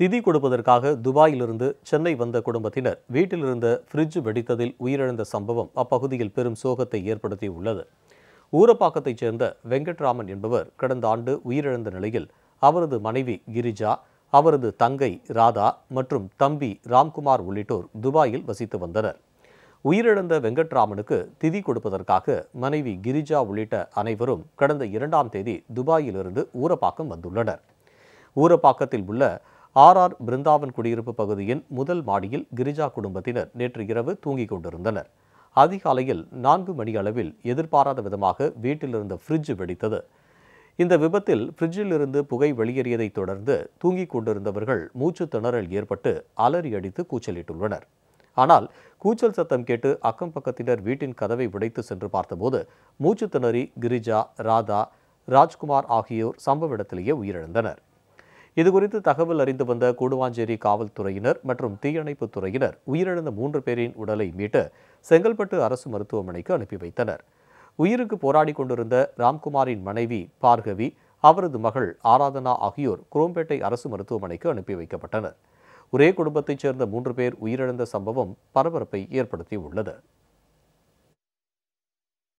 திதி கொடுப்பதற்காக துபாயிலிருந்து சென்னை வந்த குடும்பத்தினர் வீட்டிலிருந்த ஃப்ரிட்ஜ் வெடித்ததில் உயிரிழந்த சம்பவம் அப்பகுதியில் பெரும் சோகத்தை ஏற்படுத்தியுள்ளது ஊரப்பாக்கத்தைச் சேர்ந்த வெங்கட்ராமன் என்பவர் கடந்த ஆண்டு உயிரிழந்த நிலையில் அவரது மனைவி கிரிஜா அவரது தங்கை ராதா மற்றும் தம்பி ராம்குமார் உள்ளிட்டோர் துபாயில் வசித்து வந்தனர் உயிரிழந்த வெங்கட்ராமனுக்கு திதி கொடுப்பதற்காக மனைவி கிரிஜா உள்ளிட்ட அனைவரும் கடந்த இரண்டாம் தேதி துபாயிலிருந்து ஊரப்பாக்கம் வந்துள்ளனர் ஊரப்பாக்கத்தில் உள்ள ஆர்ஆர் பிருந்தாவன் குடியிருப்பு பகுதியின் முதல் மாடியில் கிரிஜா குடும்பத்தினர் நேற்று இரவு தூங்கிக் கொண்டிருந்தனர் அதிகாலையில் நான்கு மணி அளவில் எதிர்பாராத விதமாக வீட்டிலிருந்து ஃப்ரிட்ஜ் வெடித்தது இந்த விபத்தில் ஃப்ரிட்ஜில் இருந்து புகை வெளியேறியதைத் தொடர்ந்து தூங்கிக் கொண்டிருந்தவர்கள் மூச்சு திணறல் ஏற்பட்டு அலறி அடித்து கூச்சலிட்டுள்ளனர் ஆனால் கூச்சல் சத்தம் கேட்டு அக்கம் பக்கத்தினர் வீட்டின் கதவை உடைத்து சென்று பார்த்தபோது மூச்சு திணறி கிரிஜா ராதா ராஜ்குமார் ஆகியோர் சம்பவ இடத்திலேயே உயிரிழந்தனர் இதுகுறித்து தகவல் அறிந்து வந்த கூடுவாஞ்சேரி காவல்துறையினர் மற்றும் தீயணைப்புத் துறையினர் உயிரிழந்த மூன்று பேரின் உடலை மீட்டு செங்கல்பட்டு அரசு மருத்துவமனைக்கு அனுப்பி வைத்தனர் உயிருக்கு போராடி கொண்டிருந்த ராம்குமாரின் மனைவி பார்கவி அவரது மகள் ஆராதனா ஆகியோர் குரோம்பேட்டை அரசு மருத்துவமனைக்கு அனுப்பி வைக்கப்பட்டனர் ஒரே குடும்பத்தைச் சேர்ந்த மூன்று பேர் உயிரிழந்த சம்பவம் பரபரப்பை ஏற்படுத்தியுள்ளது